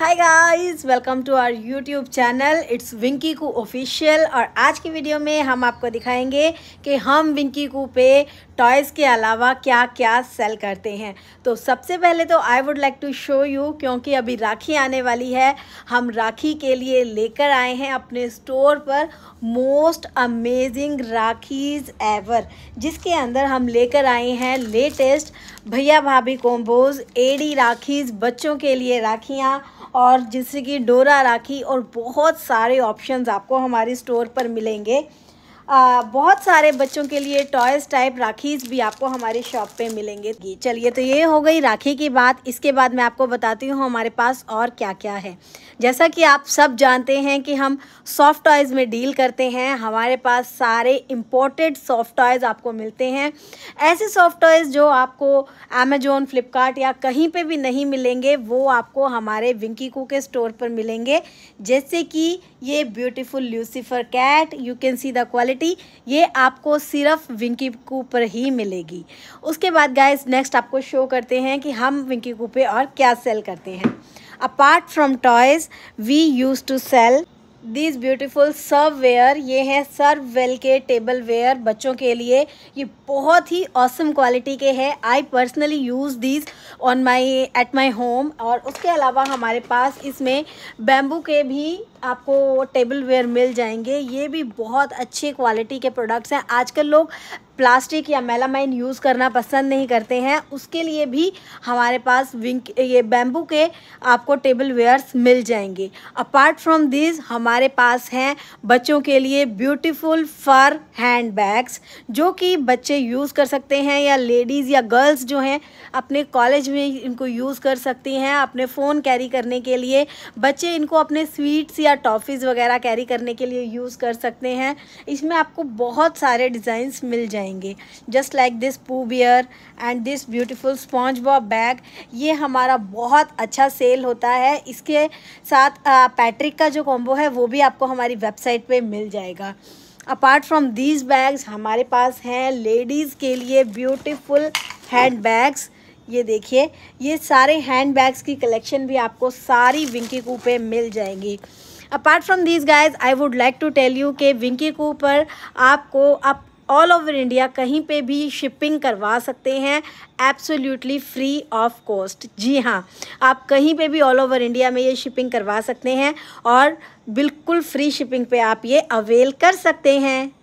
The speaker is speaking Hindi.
hi guys welcome to our YouTube channel it's Winky Koo official और आज की वीडियो में हम आपको दिखाएंगे कि हम विंकी कू पे टॉयज़ के अलावा क्या क्या सेल करते हैं तो सबसे पहले तो I would like to show you क्योंकि अभी राखी आने वाली है हम राखी के लिए लेकर आए हैं अपने स्टोर पर मोस्ट अमेजिंग राखीज़ एवर जिसके अंदर हम लेकर आए हैं लेटेस्ट भैया भाभी कोम्बोज एडी राखीज़ बच्चों के लिए राखियाँ और जैसे कि डोरा राखी और बहुत सारे ऑप्शंस आपको हमारे स्टोर पर मिलेंगे आ, बहुत सारे बच्चों के लिए टॉयज़ टाइप राखीज़ भी आपको हमारे शॉप पे मिलेंगे चलिए तो ये हो गई राखी की बात इसके बाद मैं आपको बताती हूँ हमारे पास और क्या क्या है जैसा कि आप सब जानते हैं कि हम सॉफ्ट टॉयज़ में डील करते हैं हमारे पास सारे इम्पोर्टेड सॉफ्ट टॉयज़ आपको मिलते हैं ऐसे सॉफ्ट टॉयज़ जो आपको अमेजोन फ्लिपकार्ट या कहीं पे भी नहीं मिलेंगे वो आपको हमारे विंकी कू के स्टोर पर मिलेंगे जैसे कि ये beautiful Lucifer cat you can see the quality quality ये आपको सिर्फ विंकी कू पर ही मिलेगी उसके बाद गाइस नेक्स्ट आपको शो करते हैं कि हम विंकी कू और क्या सेल करते हैं apart from toys we use to sell this beautiful serveware ये हैं सर्व वेल के टेबल वेयर बच्चों के लिए ये बहुत ही औसम क्वालिटी के हैं I personally use this on my at my home और उसके अलावा हमारे पास इसमें बैम्बू के भी आपको टेबल वेयर मिल जाएंगे ये भी बहुत अच्छी क्वालिटी के प्रोडक्ट्स हैं आजकल लोग प्लास्टिक या मेलामाइन यूज़ करना पसंद नहीं करते हैं उसके लिए भी हमारे पास विंक ये बैम्बू के आपको टेबल वेयर्स मिल जाएंगे अपार्ट फ्रॉम दिस हमारे पास हैं बच्चों के लिए ब्यूटीफुल फर हैंड बैग्स जो कि बच्चे यूज़ कर सकते हैं या लेडीज़ या गर्ल्स जो हैं अपने कॉलेज में इनको यूज़ कर सकती हैं अपने फ़ोन कैरी करने के लिए बच्चे इनको अपने स्वीट्स या टॉफ़ीज़ वगैरह कैरी करने के लिए यूज़ कर सकते हैं इसमें आपको बहुत सारे डिज़ाइंस मिल जाएंगे जाएंगे just like this Pooh bear and this beautiful SpongeBob bag ये हमारा बहुत अच्छा सेल होता है इसके साथ पैट्रिक का जो कॉम्बो है वो भी आपको हमारी वेबसाइट पे मिल जाएगा अपार्ट फ्रॉम दीज बैग्स हमारे पास हैं लेडीज़ के लिए ब्यूटिफुल हैंड बैग्स ये देखिए ये सारे हैंड बैग्स की कलेक्शन भी आपको सारी विंकी कू पे मिल जाएंगी apart from these guys I would like to tell you कि विंकी कू पर आपको आप ऑल ओवर इंडिया कहीं पे भी शिपिंग करवा सकते हैं एब्सोल्युटली फ्री ऑफ कॉस्ट जी हाँ आप कहीं पे भी ऑल ओवर इंडिया में ये शिपिंग करवा सकते हैं और बिल्कुल फ्री शिपिंग पे आप ये अवेल कर सकते हैं